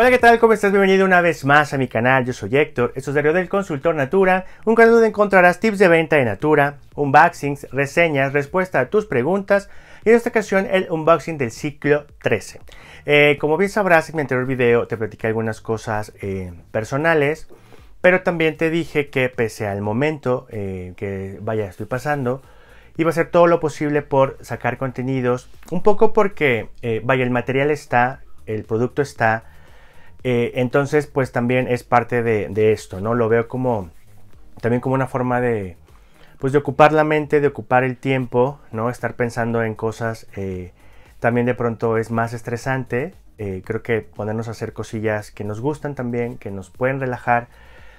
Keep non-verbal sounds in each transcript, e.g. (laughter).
Hola, ¿qué tal? ¿Cómo estás? Bienvenido una vez más a mi canal. Yo soy Héctor, esto es del Consultor Natura, un canal donde encontrarás tips de venta de Natura, unboxings, reseñas, respuesta a tus preguntas y en esta ocasión el unboxing del ciclo 13. Eh, como bien sabrás, en mi anterior video te platiqué algunas cosas eh, personales, pero también te dije que pese al momento eh, que vaya estoy pasando, iba a hacer todo lo posible por sacar contenidos, un poco porque, vaya, el material está, el producto está, eh, entonces, pues también es parte de, esto, ¿no? Lo veo como también como una forma de, pues de ocupar la mente, de ocupar el tiempo, ¿no? Estar pensando en cosas eh, también de pronto es más estresante. Eh, creo que ponernos a hacer cosillas que nos gustan también, que nos pueden relajar,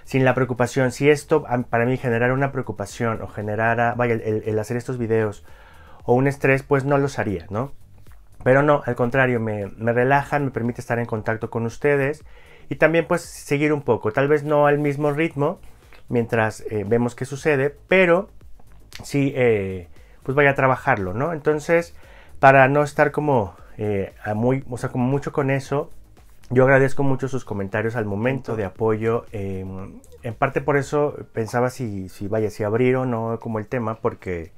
sin la preocupación. Si esto para mí generara una preocupación o generara, vaya, el, el hacer estos videos o un estrés, pues no los haría, ¿no? Pero no, al contrario, me, me relajan, me permite estar en contacto con ustedes y también pues seguir un poco, tal vez no al mismo ritmo mientras eh, vemos qué sucede, pero sí, eh, pues vaya a trabajarlo, ¿no? Entonces, para no estar como eh, muy, o sea, como mucho con eso, yo agradezco mucho sus comentarios al momento de apoyo. Em, en parte por eso pensaba si, si, vaya, si abrir o no como el tema, porque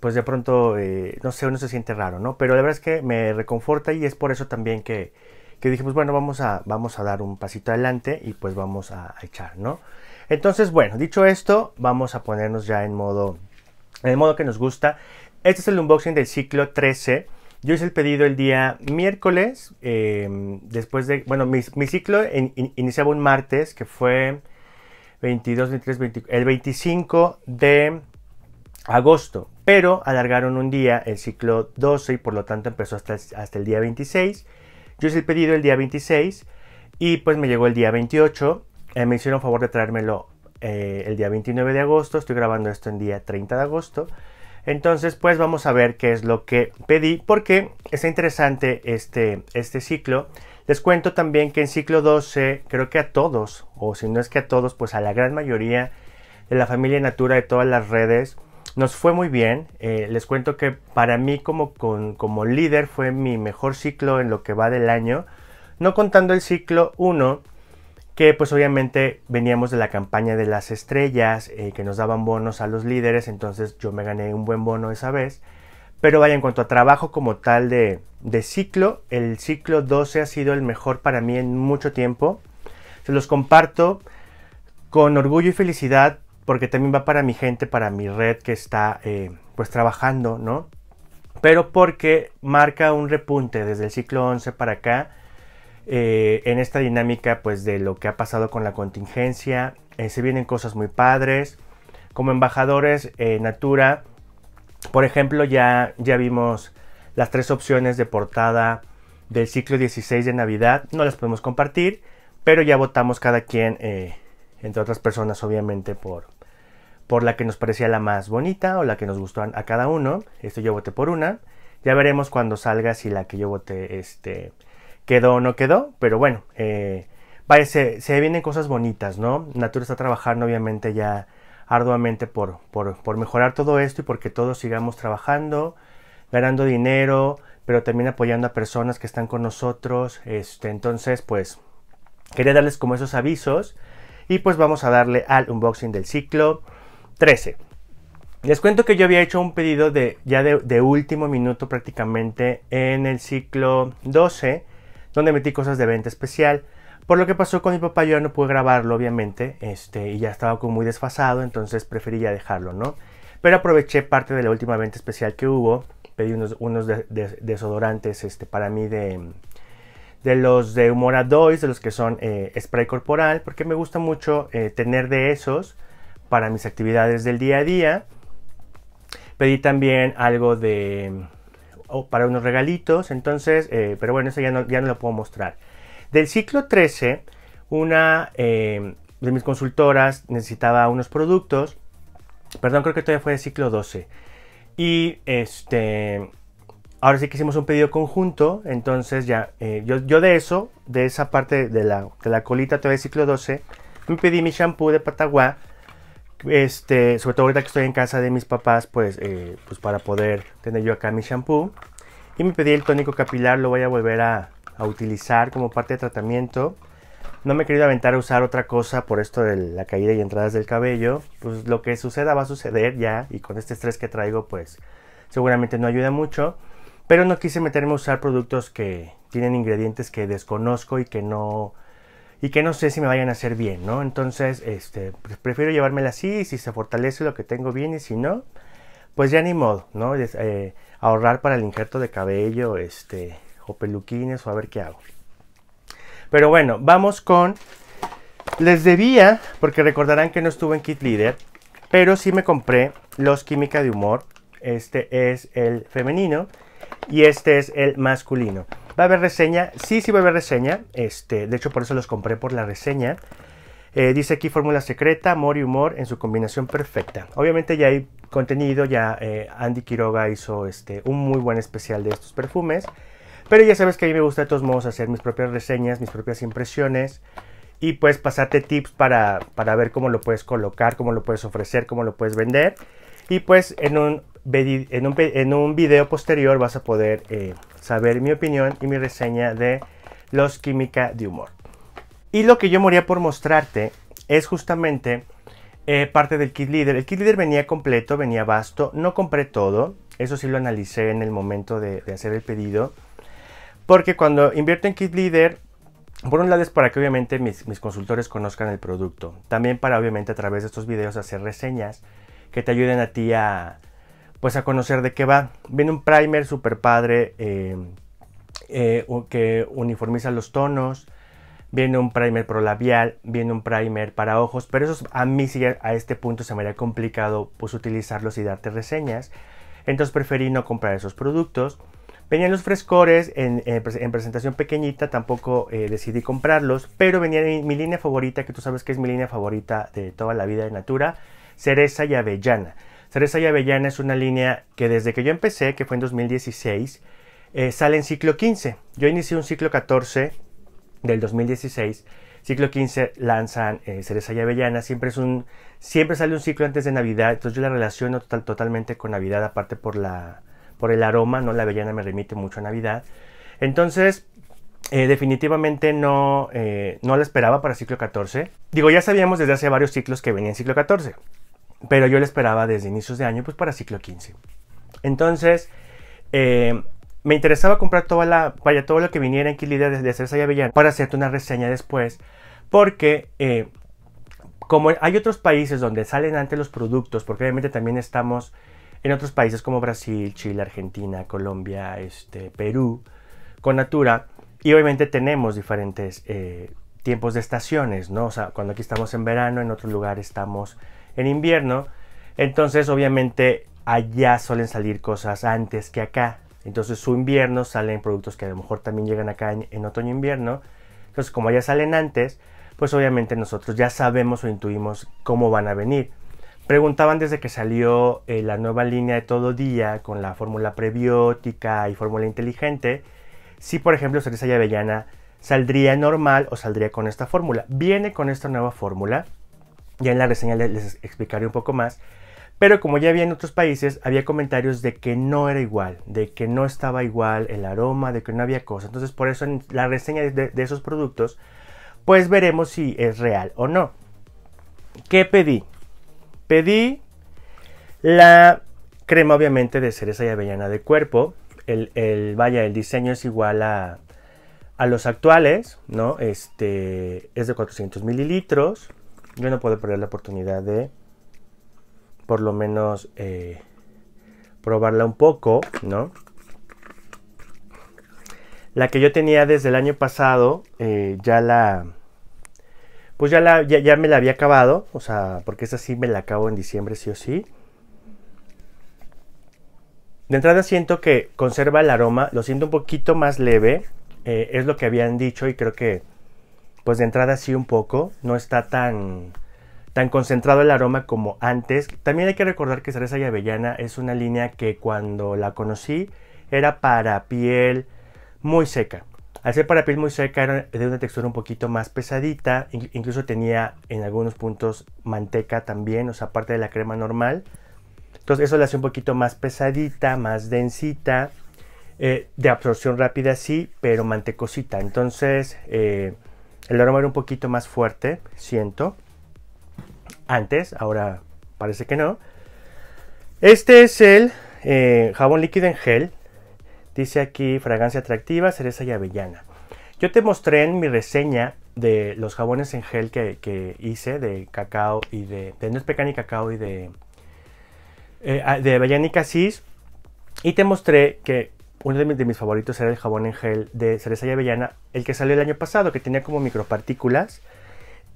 pues de pronto, eh, no sé, uno se siente raro, ¿no? Pero la verdad es que me reconforta y es por eso también que, que dije, pues, bueno, vamos a, vamos a dar un pasito adelante y pues vamos a, echar, ¿no? Entonces, bueno, dicho esto, vamos a ponernos ya en modo, en el modo que nos gusta. Este es el unboxing del ciclo 13. Yo hice el pedido el día miércoles, em, después de, bueno, mi, ciclo iniciaba un martes, que fue 22, 23, 24... el 25 de agosto, pero alargaron un día el ciclo 12 y por lo tanto empezó hasta, el día 26. Yo hice el pedido el día 26 y pues me llegó el día 28. Eh, me hicieron favor de traérmelo eh, el día 29 de agosto. Estoy grabando esto en día 30 de agosto. Entonces, pues vamos a ver qué es lo que pedí, porque es interesante este, este ciclo. Les cuento también que en ciclo 12, creo que a todos, o si no es que a todos, pues a la gran mayoría de la familia Natura de todas las redes, nos fue muy bien. Eh, les cuento que para mí como, como líder fue mi mejor ciclo en lo que va del año. No contando el ciclo 1, que pues obviamente veníamos de la campaña de las estrellas, eh, que nos daban bonos a los líderes, entonces yo me gané un buen bono esa vez. Pero vaya, en cuanto a trabajo como tal de, de ciclo, el ciclo 12 ha sido el mejor para mí en mucho tiempo. Se los comparto con orgullo y felicidad porque también va para mi gente, para mi red que está eh, pues trabajando, ¿no? Pero porque marca un repunte desde el ciclo 11 para acá eh, en esta dinámica pues de lo que ha pasado con la contingencia, eh, se vienen cosas muy padres. Como embajadores Natura, por ejemplo, ya, ya vimos las tres opciones de portada del ciclo 16 de Navidad, no las podemos compartir, pero ya votamos cada quien entre otras personas obviamente por, por la que nos parecía la más bonita o la que nos gustó a cada uno. Esto yo voté por una. Ya veremos cuando salga si la que yo voté este, quedó o no quedó. Pero bueno, eh, vaya, se, vienen cosas bonitas, ¿no? Natura está trabajando obviamente ya arduamente por, por, mejorar todo esto y porque todos sigamos trabajando, ganando dinero, pero también apoyando a personas que están con nosotros. Este, entonces, pues, quería darles como esos avisos y pues vamos a darle al unboxing del ciclo 13. Les cuento que yo había hecho un pedido de, ya de, último minuto prácticamente en el ciclo 12, donde metí cosas de venta especial. Por lo que pasó con mi papá, yo ya no pude grabarlo, obviamente, este, y ya estaba como muy desfasado, entonces preferí dejarlo, ¿no? Pero aproveché parte de la última venta especial que hubo, pedí unos, unos desodorantes este, para mí de, de los de 2 de los que son eh, spray corporal, porque me gusta mucho eh, tener de esos para mis actividades del día a día. Pedí también algo de para unos regalitos, entonces, eh, pero bueno, eso ya no, ya no lo puedo mostrar. Del ciclo 13, una de mis consultoras necesitaba unos productos, perdón, creo que todavía fue de ciclo 12. Y este Ahora sí que hicimos un pedido conjunto, entonces ya, eh, yo, yo, de eso, de esa parte de la, de la colita de ciclo 12, me pedí mi shampoo de Patagua, este, sobre todo ahorita que estoy en casa de mis papás, pues, eh, pues para poder tener yo acá mi shampoo. Y me pedí el tónico capilar, lo voy a volver a, a utilizar como parte de tratamiento. No me he querido aventar a usar otra cosa por esto de la caída y entradas del cabello. Pues lo que suceda va a suceder ya y con este estrés que traigo pues seguramente no ayuda mucho. Pero no quise meterme a usar productos que tienen ingredientes que desconozco y que no y que no sé si me vayan a hacer bien, ¿no? Entonces, este, pues, prefiero llevármela así y si se fortalece lo que tengo bien y si no, pues ya ni modo, ¿no? Eh, ahorrar para el injerto de cabello, este, o peluquines o a ver qué hago. Pero bueno, vamos con... Les debía, porque recordarán que no estuve en Kit Leader, pero sí me compré los Química de Humor. Este es el femenino y este es el masculino. ¿Va a haber reseña? Sí, sí va a haber reseña. Este, de hecho, por eso los compré por la reseña. Eh, dice aquí fórmula secreta, amor y humor en su combinación perfecta. Obviamente ya hay contenido, ya eh, Andy Quiroga hizo este, un muy buen especial de estos perfumes. Pero ya sabes que a mí me gusta de todos modos hacer mis propias reseñas, mis propias impresiones. Y pues pasarte tips para, para ver cómo lo puedes colocar, cómo lo puedes ofrecer, cómo lo puedes vender. Y pues en un en un, en video posterior vas a poder eh, saber mi opinión y mi reseña de los Química de Humor. Y lo que yo moría por mostrarte es justamente eh, parte del kit leader. El kit leader venía completo, venía vasto, no compré todo, eso sí lo analicé en el momento de, hacer el pedido. Porque cuando invierto en kit leader, por un lado es para que obviamente mis, mis, consultores conozcan el producto. También para obviamente a través de estos videos hacer reseñas que te ayuden a ti a, pues a conocer de qué va. Viene un primer super padre eh, eh, que uniformiza los tonos. Viene un primer pro labial viene un primer para ojos, pero eso a mí a este punto se me haría complicado pues utilizarlos y darte reseñas. Entonces preferí no comprar esos productos. Venían los frescores en, presentación pequeñita, tampoco eh, decidí comprarlos, pero venía mi, mi, línea favorita, que tú sabes que es mi línea favorita de toda la vida de Natura, cereza y avellana. Cereza y Avellana es una línea que desde que yo empecé, que fue en 2016, eh, sale en ciclo 15. Yo inicié un ciclo 14 del 2016. Ciclo 15 lanzan Cereza eh, y Avellana. Siempre, es un, siempre sale un ciclo antes de Navidad. Entonces yo la relaciono totalmente con Navidad, aparte por, la, por el aroma. ¿no? La avellana me remite mucho a Navidad. Entonces, eh, definitivamente no, no la esperaba para ciclo 14. Digo, ya sabíamos desde hace varios ciclos que venía en ciclo 14 pero yo lo esperaba desde inicios de año, pues para ciclo 15. Entonces, eh, me interesaba comprar toda la, vaya, todo lo que viniera en Kilida de hacer y para hacerte una reseña después, porque eh, como hay otros países donde salen antes los productos, porque obviamente también estamos en otros países como Brasil, Chile, Argentina, Colombia, este, Perú, con Natura, y obviamente tenemos diferentes eh, tiempos de estaciones, ¿no? O sea, cuando aquí estamos en verano, en otro lugar estamos en invierno. Entonces, obviamente, allá suelen salir cosas antes que acá. Entonces, su invierno salen productos que a lo mejor también llegan acá en, otoño-invierno. Entonces, como allá salen antes, pues obviamente nosotros ya sabemos o intuimos cómo van a venir. Preguntaban desde que salió eh, la nueva línea de todo día con la fórmula prebiótica y fórmula inteligente, si por ejemplo cereza y avellana saldría normal o saldría con esta fórmula. Viene con esta nueva fórmula, ya en la reseña les, explicaré un poco más. Pero como ya había en otros países, había comentarios de que no era igual, de que no estaba igual el aroma, de que no había cosa. Entonces por eso en la reseña de, esos productos, pues veremos si es real o no. ¿Qué pedí? Pedí la crema obviamente de cereza y avellana de cuerpo. El, vaya, el diseño es igual a, a los actuales, ¿no? Este es de 400 mililitros yo no puedo perder la oportunidad de por lo menos eh, probarla un poco, ¿no? La que yo tenía desde el año pasado, eh, ya la... Pues ya, la, ya, me la había acabado, o sea, porque esa sí me la acabo en diciembre sí o sí. De entrada siento que conserva el aroma, lo siento un poquito más leve, eh, es lo que habían dicho y creo que pues de entrada sí un poco, no está tan, tan concentrado el aroma como antes. También hay que recordar que cereza y avellana es una línea que cuando la conocí era para piel muy seca. Al ser para piel muy seca era de una textura un poquito más pesadita, incluso tenía en algunos puntos manteca también, o sea, aparte de la crema normal. Entonces eso la hace un poquito más pesadita, más densita, eh, de absorción rápida sí, pero mantecosita. Entonces... Eh, el aroma era un poquito más fuerte, siento. Antes, ahora parece que no. Este es el eh, jabón líquido en gel. Dice aquí fragancia atractiva, cereza y avellana. Yo te mostré en mi reseña de los jabones en gel que, hice de cacao y de, de es pecán y cacao y de, eh, de avellana y casis. Y te mostré que uno de mis, favoritos era el jabón en gel de cereza y avellana, el que salió el año pasado, que tenía como micropartículas.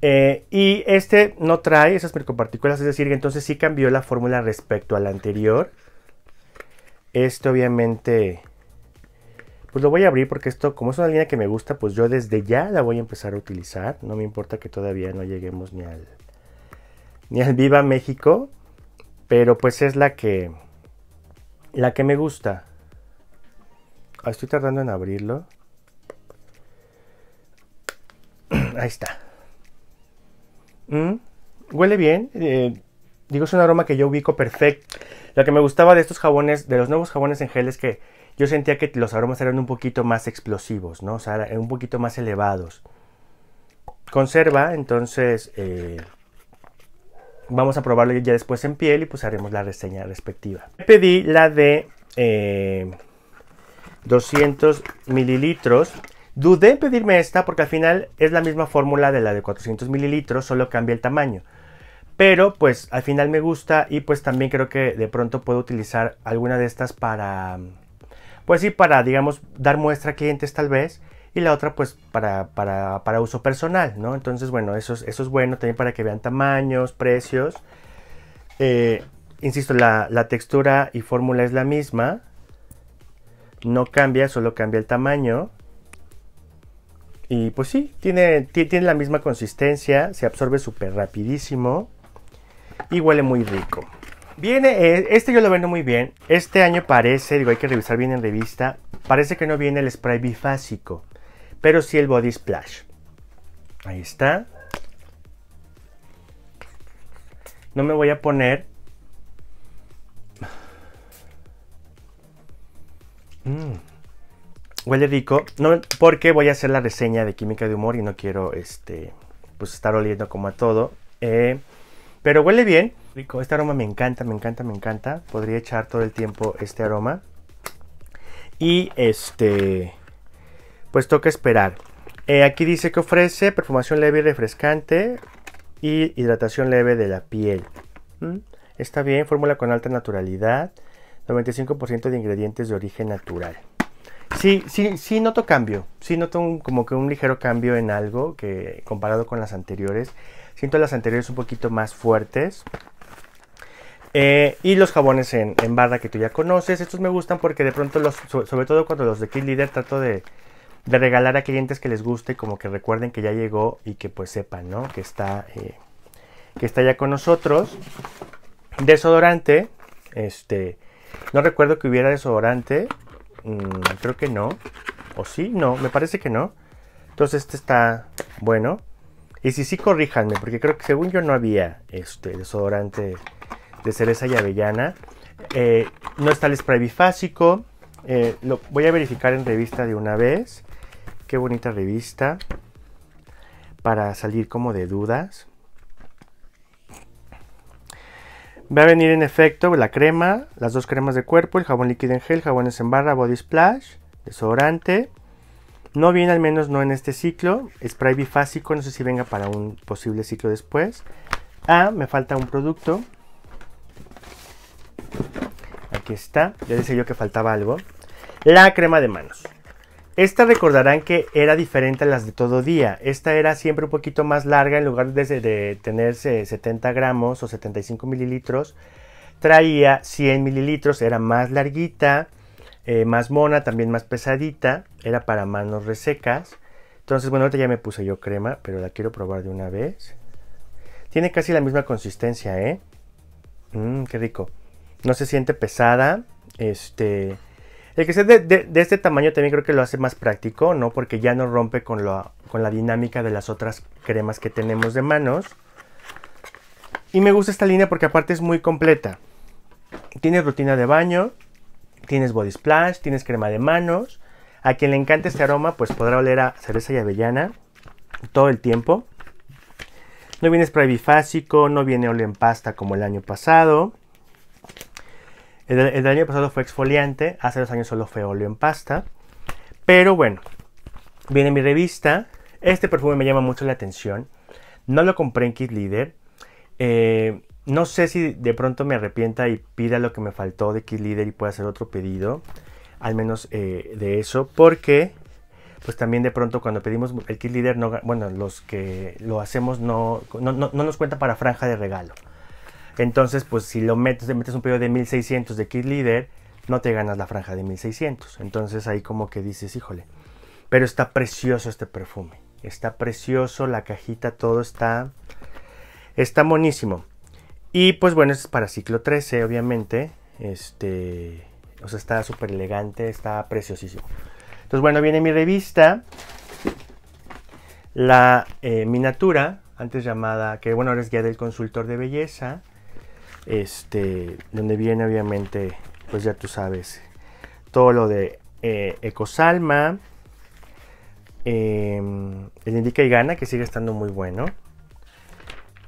Eh, y este no trae esas micropartículas, es decir, entonces sí cambió la fórmula respecto a la anterior. Este obviamente, pues lo voy a abrir porque esto, como es una línea que me gusta, pues yo desde ya la voy a empezar a utilizar. No me importa que todavía no lleguemos ni al, ni al Viva México, pero pues es la que, la que me gusta. Ah, estoy tardando en abrirlo. (clears throat) Ahí está. Mm, huele bien. Eh, digo, es un aroma que yo ubico perfecto. Lo que me gustaba de estos jabones, de los nuevos jabones en gel, es que yo sentía que los aromas eran un poquito más explosivos, ¿no? O sea, un poquito más elevados. Conserva, entonces eh, vamos a probarlo ya después en piel y pues haremos la reseña respectiva. Pedí la de eh, 200 mililitros. Dudé en pedirme esta porque al final es la misma fórmula de la de 400 mililitros, solo cambia el tamaño. Pero pues al final me gusta y pues también creo que de pronto puedo utilizar alguna de estas para, pues sí, para digamos dar muestra a clientes tal vez y la otra pues para, para, para uso personal, ¿no? Entonces bueno, eso es, eso es bueno también para que vean tamaños, precios. Eh, insisto, la, la textura y fórmula es la misma, no cambia, solo cambia el tamaño. Y pues sí, tiene, tiene la misma consistencia, se absorbe súper rapidísimo y huele muy rico. Viene, eh, este yo lo vendo muy bien. Este año parece, digo, hay que revisar bien en revista. Parece que no viene el spray bifásico, pero sí el body splash. Ahí está. No me voy a poner Mm. Huele rico. No, porque voy a hacer la reseña de química de humor y no quiero este, pues, estar oliendo como a todo. Eh, pero huele bien. Rico. Este aroma me encanta, me encanta, me encanta. Podría echar todo el tiempo este aroma. Y este. Pues toca esperar. Eh, aquí dice que ofrece perfumación leve y refrescante. Y hidratación leve de la piel. Mm, está bien, fórmula con alta naturalidad. 95% de ingredientes de origen natural. Sí, sí, sí noto cambio. Sí noto como que un ligero cambio en algo que comparado con las anteriores. Siento las anteriores un poquito más fuertes. Eh, y los jabones en, en, barra que tú ya conoces. Estos me gustan porque de pronto los, sobre todo cuando los de Kid Leader trato de, de regalar a clientes que les guste, como que recuerden que ya llegó y que pues sepan, ¿no? Que está, eh, que está ya con nosotros. Desodorante, este, no recuerdo que hubiera desodorante. Mm, creo que no. ¿O sí? No, me parece que no. Entonces este está bueno. Y si sí, corríjanme, porque creo que según yo no había este desodorante de cereza y avellana. Eh, no está el spray bifásico. Eh, lo voy a verificar en revista de una vez. Qué bonita revista. Para salir como de dudas. Va a venir en efecto la crema, las dos cremas de cuerpo, el jabón líquido en gel, jabones en barra, body splash, desodorante. No viene al menos no en este ciclo. Spray bifásico, no sé si venga para un posible ciclo después. Ah, me falta un producto. Aquí está. Ya decía yo que faltaba algo. La crema de manos. Esta recordarán que era diferente a las de todo día. Esta era siempre un poquito más larga, en lugar de, de 70 gramos o 75 mililitros, traía 100 mililitros, era más larguita, eh, más mona, también más pesadita, era para manos resecas. Entonces, bueno, ahorita ya me puse yo crema, pero la quiero probar de una vez. Tiene casi la misma consistencia, ¿eh? Mmm, qué rico. No se siente pesada, este el que sea de, este tamaño también creo que lo hace más práctico, ¿no? Porque ya no rompe con, la dinámica de las otras cremas que tenemos de manos. Y me gusta esta línea porque aparte es muy completa. Tienes rutina de baño, tienes body splash, tienes crema de manos. A quien le encante este aroma, pues podrá oler a cereza y avellana todo el tiempo. No viene spray bifásico, no viene oleo en pasta como el año pasado. El, año pasado fue exfoliante, hace dos años solo fue óleo en pasta. Pero bueno, viene mi revista. Este perfume me llama mucho la atención. No lo compré en Kid Leader. Eh, no sé si de pronto me arrepienta y pida lo que me faltó de Kid Leader y pueda hacer otro pedido. Al menos eh, de eso. Porque pues también de pronto cuando pedimos el kit leader, bueno, los que lo hacemos no, nos cuenta para franja de regalo. Entonces, pues si lo metes, metes un pedido de 1600 de Kid leader, no te ganas la franja de 1600. Entonces ahí como que dices, híjole, pero está precioso este perfume. Está precioso, la cajita, todo está, está monísimo. Y pues bueno, es para ciclo 13, obviamente. Este, o sea, está súper elegante, está preciosísimo. Entonces bueno, viene mi revista. La eh, miniatura, antes llamada, que bueno, eres guía del consultor de belleza este, donde viene obviamente, pues ya tú sabes, todo lo de eh, Ecosalma, em, el Indica y Gana, que sigue estando muy bueno.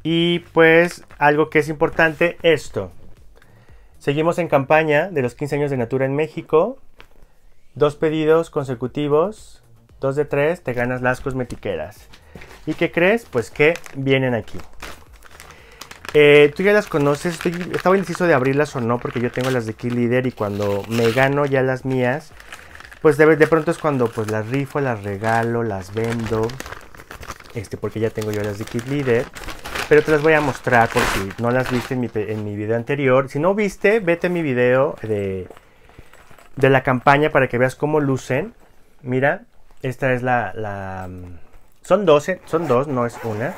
Y pues algo que es importante, esto. Seguimos en campaña de los 15 años de Natura en México. Dos pedidos consecutivos, dos de tres, te ganas las cosmetiqueras. ¿Y qué crees? Pues que vienen aquí. Eh, tú ya las conoces, estaba indeciso de abrirlas o no, porque yo tengo las de Key Leader y cuando me gano ya las mías, pues de, de, pronto es cuando pues las rifo, las regalo, las vendo, este, porque ya tengo yo las de Key Leader. Pero te las voy a mostrar por si no las viste en mi, en mi video anterior. Si no viste, vete a mi video de, de la campaña para que veas cómo lucen. Mira, esta es la... Mm, son 12, son dos, no es una.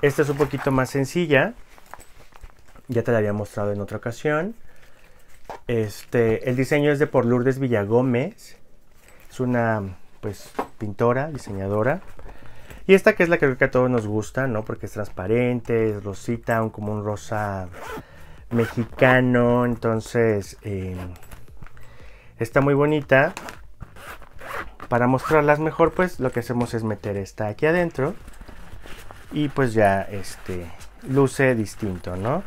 Esta es un poquito más sencilla. Ya te la había mostrado en otra ocasión. Este, el diseño es de por Lourdes Villagómez. Es una pues pintora, diseñadora. Y esta que es la que creo que a todos nos gusta, ¿no? Porque es transparente, es rosita, un, como un rosa mexicano. Entonces, em, está muy bonita. Para mostrarlas mejor, pues lo que hacemos es meter esta aquí adentro y pues ya este, luce distinto, ¿no?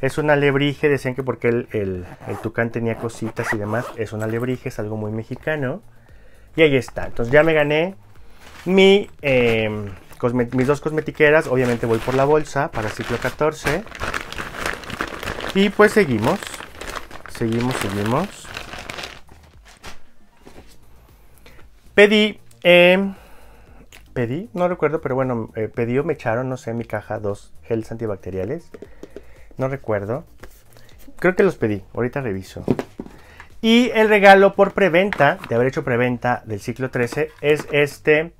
Es un alebrije, decían que porque el, tucán tenía cositas y demás, es un alebrije, es algo muy mexicano. Y ahí está, entonces ya me gané mi, em, mis dos cosmetiqueras, obviamente voy por la bolsa para ciclo 14. Y pues seguimos, seguimos, seguimos. Pedí... Em, pedí, no recuerdo, pero bueno, eh, pedí o me echaron, no sé, en mi caja dos gels antibacteriales. No recuerdo. Creo que los pedí, ahorita reviso. Y el regalo por preventa, de haber hecho preventa del ciclo 13, es este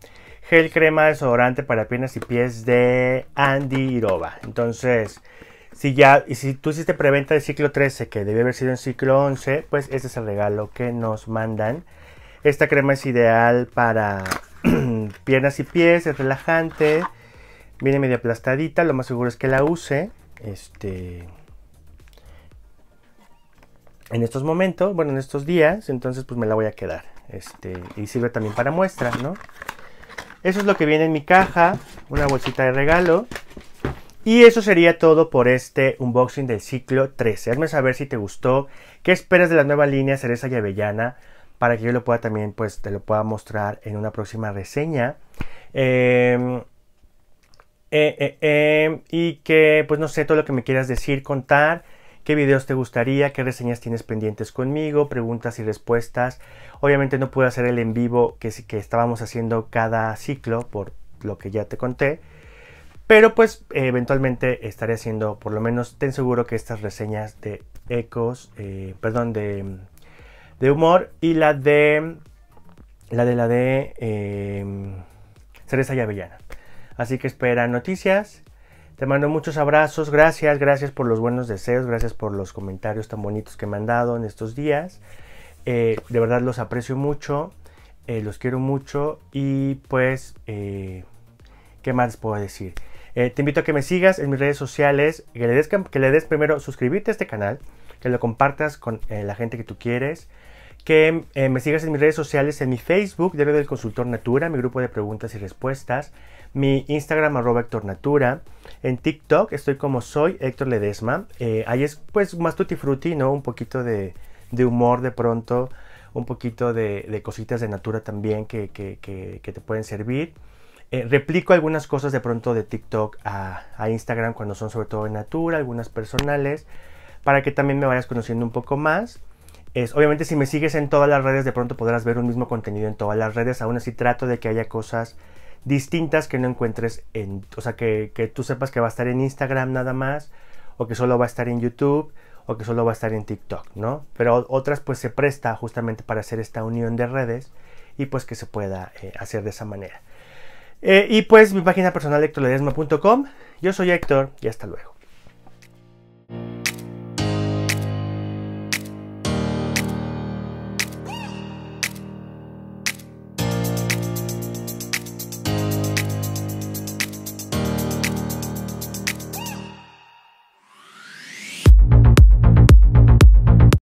gel crema desodorante para piernas y pies de Andy Entonces, si ya, y si tú hiciste preventa del ciclo 13, que debió haber sido en ciclo 11, pues este es el regalo que nos mandan. Esta crema es ideal para (clears throat) piernas y pies, es relajante, viene medio aplastadita, lo más seguro es que la use. Este, en estos momentos, bueno, en estos días, entonces pues me la voy a quedar. Este, y sirve también para muestras ¿no? Eso es lo que viene en mi caja, una bolsita de regalo. Y eso sería todo por este unboxing del ciclo 13. Hazme saber si te gustó, qué esperas de la nueva línea Cereza y Avellana para que yo lo pueda también, pues te lo pueda mostrar en una próxima reseña. Em, eh, eh, em, y que, pues no sé, todo lo que me quieras decir, contar, qué videos te gustaría, qué reseñas tienes pendientes conmigo, preguntas y respuestas. Obviamente no puedo hacer el en vivo que, que estábamos haciendo cada ciclo, por lo que ya te conté. Pero pues eventualmente estaré haciendo, por lo menos ten seguro que estas reseñas de ecos, eh, perdón, de de humor y la de la de la de eh, cereza y Así que espera noticias. Te mando muchos abrazos, gracias, gracias por los buenos deseos, gracias por los comentarios tan bonitos que me han dado en estos días. Eh, de verdad los aprecio mucho, eh, los quiero mucho y pues, ¿qué más puedo decir? te invito a que me sigas en mis redes sociales, que le des, que le des primero suscribirte a este canal, que lo compartas con eh, la gente que tú quieres, que eh, me sigas en mis redes sociales, en mi Facebook, Diario del Consultor Natura, mi grupo de preguntas y respuestas, mi Instagram, arroba Héctor Natura, en TikTok estoy como soy Héctor Ledesma, eh, ahí es pues más tutti frutti, ¿no? Un poquito de, humor de pronto, un poquito de, cositas de Natura también que, que, te pueden servir. replico algunas cosas de pronto de TikTok a, Instagram cuando son sobre todo de Natura, algunas personales para que también me vayas conociendo un poco más. Es, obviamente si me sigues en todas las redes de pronto podrás ver un mismo contenido en todas las redes, aún así trato de que haya cosas distintas que no encuentres en, o sea, que, tú sepas que va a estar en Instagram nada más, o que solo va a estar en YouTube, o que solo va a estar en TikTok, ¿no? Pero otras pues se presta justamente para hacer esta unión de redes y pues que se pueda eh, hacer de esa manera. Eh, y pues mi página personal hectorledesma.com. Yo soy Héctor y hasta luego.